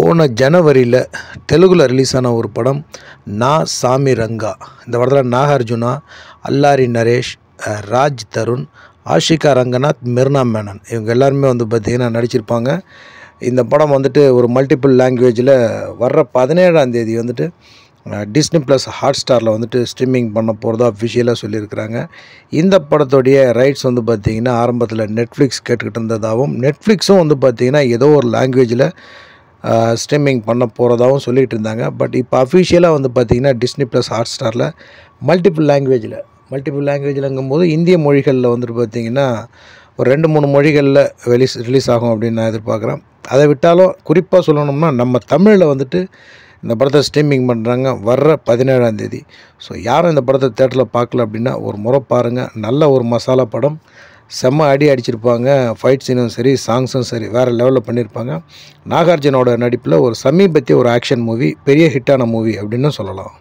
போன ஜனவரியில் தெலுங்கில் ரிலீஸ் ஆன ஒரு படம் நா சாமி ரங்கா இந்த படத்தில் நாகார்ஜுனா அல்லாரி நரேஷ் ராஜ் தருண் ஆஷிகா ரங்கநாத் மிர்னா மேனன் இவங்க எல்லாருமே வந்து பார்த்திங்கன்னா நடிச்சிருப்பாங்க இந்த படம் வந்துட்டு ஒரு மல்டிபிள் லாங்குவேஜில் வர்ற பதினேழாம் தேதி வந்துட்டு டிஸ்னி ப்ளஸ் ஹாட் ஸ்டாரில் வந்துட்டு ஸ்ட்ரீமிங் பண்ண போகிறதா அஃபிஷியலாக சொல்லியிருக்கிறாங்க இந்த படத்துடைய ரைட்ஸ் வந்து பார்த்திங்கன்னா ஆரம்பத்தில் நெட்ஃப்ளிக்ஸ் கேட்டுக்கிட்டு இருந்ததாகவும் நெட்ஃப்ளிக்ஸும் வந்து பார்த்திங்கன்னா ஏதோ ஒரு லாங்குவேஜில் ஸ்ட்ரீமிங் பண்ண போகிறதாகவும் சொல்லிகிட்டு இருந்தாங்க பட் இப்போ அஃபிஷியலாக வந்து பார்த்திங்கன்னா டிஸ்னி ப்ளஸ் ஹாட் ஸ்டாரில் மல்டிபிள் லாங்குவேஜில் மல்டிபிள் லாங்குவேஜில்ங்கும் போது இந்திய மொழிகளில் வந்துட்டு பார்த்திங்கன்னா ஒரு ரெண்டு மூணு மொழிகளில் ரிலீஸ் ரிலீஸ் ஆகும் அப்படின்னு நான் எதிர்பார்க்குறேன் அதை விட்டாலும் குறிப்பாக சொல்லணும்னா நம்ம தமிழில் வந்துட்டு இந்த படத்தை ஸ்ட்ரீமிங் பண்ணுறாங்க வர்ற பதினேழாம் தேதி ஸோ யாரும் இந்த படத்தை தேட்டரில் பார்க்கல அப்படின்னா ஒரு முறை பாருங்கள் நல்ல ஒரு மசாலா படம் செம்ம அடி அடிச்சிருப்பாங்க ஃபைட் சீனும் சரி சாங்ஸும் சரி வேறு லெவலில் பண்ணியிருப்பாங்க நாகார்ஜுனோட நடிப்பில் ஒரு சமீபத்திய ஒரு ஆக்ஷன் மூவி பெரிய ஹிட்டான மூவி அப்படின்னு சொல்லலாம்